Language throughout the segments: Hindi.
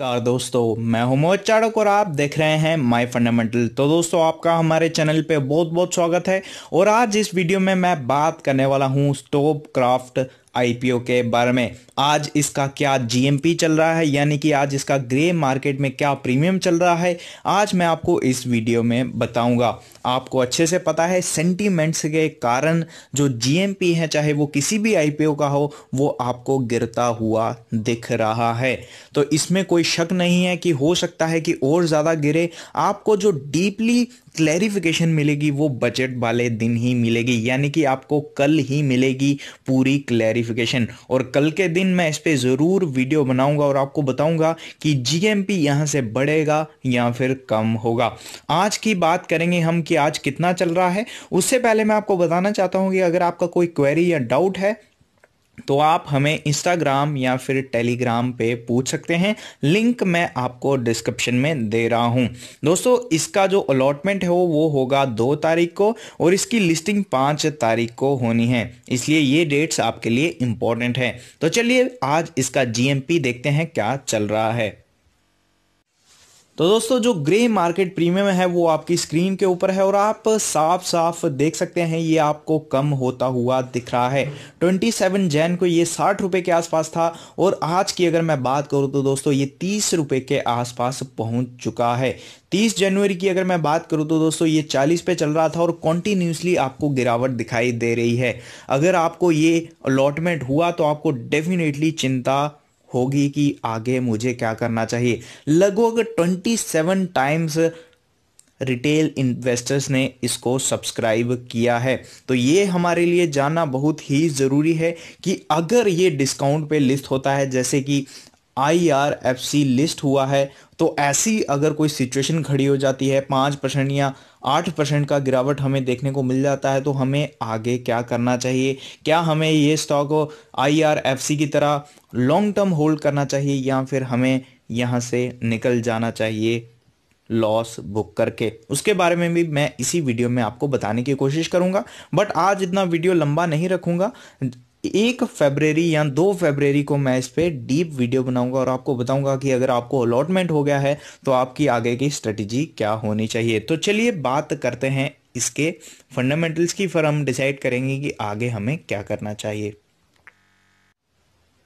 नमस्कार दोस्तों मैं हूं मोहित चाड़क और आप देख रहे हैं माय फंडामेंटल तो दोस्तों आपका हमारे चैनल पे बहुत बहुत स्वागत है और आज इस वीडियो में मैं बात करने वाला हूं स्टोप क्राफ्ट आईपीओ के बारे में आज इसका क्या जीएमपी चल रहा है यानी कि आज इसका ग्रे मार्केट में क्या प्रीमियम चल रहा है आज मैं आपको इस वीडियो में बताऊंगा आपको अच्छे से पता है सेंटीमेंट्स के कारण जो जीएमपी है चाहे वो किसी भी आईपीओ का हो वो आपको गिरता हुआ दिख रहा है तो इसमें कोई शक नहीं है कि हो सकता है कि और ज़्यादा गिरे आपको जो डीपली क्लैरिफिकेशन मिलेगी वो बजट वाले दिन ही मिलेगी यानी कि आपको कल ही मिलेगी पूरी क्लैरिफिकेशन और कल के दिन मैं इस पर ज़रूर वीडियो बनाऊंगा और आपको बताऊंगा कि जी एम पी यहाँ से बढ़ेगा या फिर कम होगा आज की बात करेंगे हम कि आज कितना चल रहा है उससे पहले मैं आपको बताना चाहता हूँ कि अगर आपका कोई क्वेरी या डाउट है तो आप हमें इंस्टाग्राम या फिर टेलीग्राम पे पूछ सकते हैं लिंक मैं आपको डिस्क्रिप्शन में दे रहा हूँ दोस्तों इसका जो अलॉटमेंट है वो वो होगा दो तारीख को और इसकी लिस्टिंग पाँच तारीख को होनी है इसलिए ये डेट्स आपके लिए इंपॉर्टेंट है तो चलिए आज इसका जीएमपी देखते हैं क्या चल रहा है तो दोस्तों जो ग्रे मार्केट प्रीमियम है वो आपकी स्क्रीन के ऊपर है और आप साफ साफ देख सकते हैं ये आपको कम होता हुआ दिख रहा है 27 जैन को ये साठ रुपये के आसपास था और आज की अगर मैं बात करूँ तो दोस्तों ये तीस रुपये के आसपास पहुंच चुका है 30 जनवरी की अगर मैं बात करूं तो दोस्तों ये 40 पे चल रहा था और कॉन्टीन्यूसली आपको गिरावट दिखाई दे रही है अगर आपको ये अलॉटमेंट हुआ तो आपको डेफिनेटली चिंता होगी कि आगे मुझे क्या करना चाहिए लगभग 27 टाइम्स रिटेल इन्वेस्टर्स ने इसको सब्सक्राइब किया है तो ये हमारे लिए जानना बहुत ही ज़रूरी है कि अगर ये डिस्काउंट पे लिस्ट होता है जैसे कि आईआरएफसी लिस्ट हुआ है तो ऐसी अगर कोई सिचुएशन खड़ी हो जाती है पाँच परसेंट या आठ परसेंट का गिरावट हमें देखने को मिल जाता है तो हमें आगे क्या करना चाहिए क्या हमें ये स्टॉक आईआरएफसी की तरह लॉन्ग टर्म होल्ड करना चाहिए या फिर हमें यहाँ से निकल जाना चाहिए लॉस बुक करके उसके बारे में भी मैं इसी वीडियो में आपको बताने की कोशिश करूंगा बट आज इतना वीडियो लंबा नहीं रखूंगा एक फेबररी या दो फेबररी को मैं इस पर डीप वीडियो बनाऊंगा और आपको बताऊंगा कि अगर आपको अलॉटमेंट हो गया है तो आपकी आगे की स्ट्रेटजी क्या होनी चाहिए तो चलिए बात करते हैं इसके फंडामेंटल्स की फिर हम डिसाइड करेंगे कि आगे हमें क्या करना चाहिए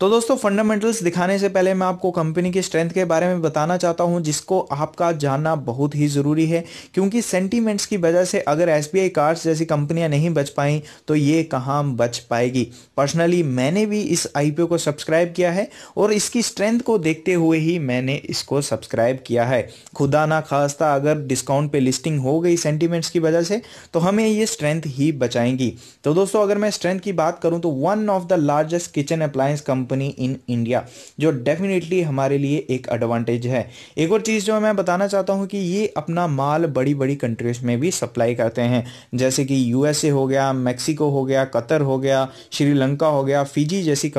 तो दोस्तों फंडामेंटल्स दिखाने से पहले मैं आपको कंपनी की स्ट्रेंथ के बारे में बताना चाहता हूं जिसको आपका जानना बहुत ही ज़रूरी है क्योंकि सेंटीमेंट्स की वजह से अगर एस कार्ड्स जैसी कंपनियां नहीं बच पाई तो ये कहाँ बच पाएगी पर्सनली मैंने भी इस आई को सब्सक्राइब किया है और इसकी स्ट्रेंथ को देखते हुए ही मैंने इसको सब्सक्राइब किया है खुदा ना खास्ता अगर डिस्काउंट पे लिस्टिंग हो गई सेंटीमेंट्स की वजह से तो हमें ये स्ट्रेंथ ही बचाएंगी तो दोस्तों अगर मैं स्ट्रेंथ की बात करूँ तो one of the largest kitchen appliance company company in India जो डेफिनेटली हमारे लिए एक एडवांटेज है एक और चीज़ जो मैं बताना चाहता हूँ कि ये अपना माल बड़ी बड़ी कंट्रीज में भी सप्लाई करते हैं जैसे कि यूएसए हो गया मैक्सिको हो गया कतर हो गया श्रीलंका हो गया फिजी जैसी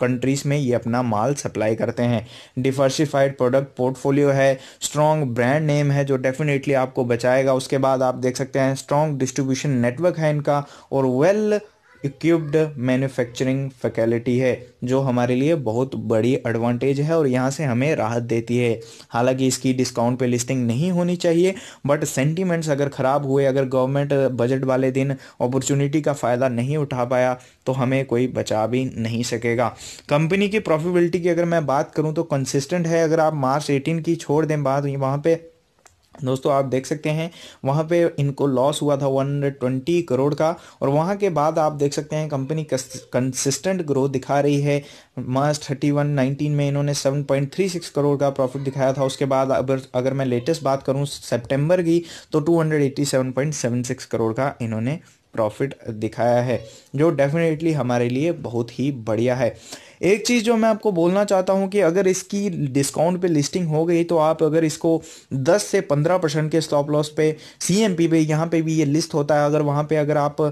कंट्रीज़ में ये अपना माल सप्लाई करते हैं डिवर्सिफाइड प्रोडक्ट पोर्टफोलियो है स्ट्रॉन्ग ब्रांड नेम है जो डेफिनेटली आपको बचाएगा उसके बाद आप देख सकते हैं स्ट्रॉन्ग डिस्ट्रीब्यूशन नेटवर्क है इनका और well well equipped manufacturing faculty है जो हमारे लिए बहुत बड़ी एडवांटेज है और यहाँ से हमें राहत देती है हालांकि इसकी डिस्काउंट पे लिस्टिंग नहीं होनी चाहिए बट सेंटीमेंट्स अगर ख़राब हुए अगर गवर्नमेंट बजट वाले दिन अपॉर्चुनिटी का फ़ायदा नहीं उठा पाया तो हमें कोई बचा भी नहीं सकेगा कंपनी की प्रॉफिटेबिलिटी की अगर मैं बात करूँ तो कंसिस्टेंट है अगर आप मार्च एटीन की छोड़ दें बात वहाँ पर दोस्तों आप देख सकते हैं वहाँ पे इनको लॉस हुआ था 120 करोड़ का और वहाँ के बाद आप देख सकते हैं कंपनी कंसिस्टेंट ग्रोथ दिखा रही है मार्च 31 19 में इन्होंने 7.36 करोड़ का प्रॉफिट दिखाया था उसके बाद अगर अगर मैं लेटेस्ट बात करूँ सितंबर की तो 287.76 करोड़ का इन्होंने प्रॉफिट दिखाया है जो डेफिनेटली हमारे लिए बहुत ही बढ़िया है एक चीज़ जो मैं आपको बोलना चाहता हूँ कि अगर इसकी डिस्काउंट पे लिस्टिंग हो गई तो आप अगर इसको 10 से 15 परसेंट के स्टॉप लॉस पे सी एम पी पे यहाँ पे भी ये लिस्ट होता है अगर वहाँ पे अगर आप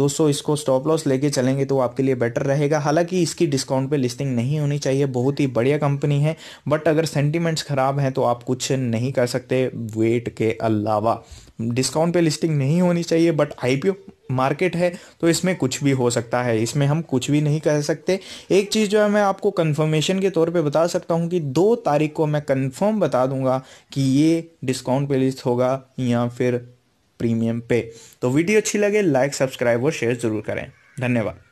दोस्तों इसको स्टॉप लॉस लेके चलेंगे तो आपके लिए बेटर रहेगा हालांकि इसकी डिस्काउंट पे लिस्टिंग नहीं होनी चाहिए बहुत ही बढ़िया कंपनी है बट अगर सेंटीमेंट्स ख़राब हैं तो आप कुछ नहीं कर सकते वेट के अलावा डिस्काउंट पे लिस्टिंग नहीं होनी चाहिए बट आईपीओ मार्केट है तो इसमें कुछ भी हो सकता है इसमें हम कुछ भी नहीं कह सकते एक चीज़ जो है मैं आपको कन्फर्मेशन के तौर पे बता सकता हूँ कि दो तारीख को मैं कन्फर्म बता दूंगा कि ये डिस्काउंट पे लिस्ट होगा या फिर प्रीमियम पे तो वीडियो अच्छी लगे लाइक सब्सक्राइब और शेयर ज़रूर करें धन्यवाद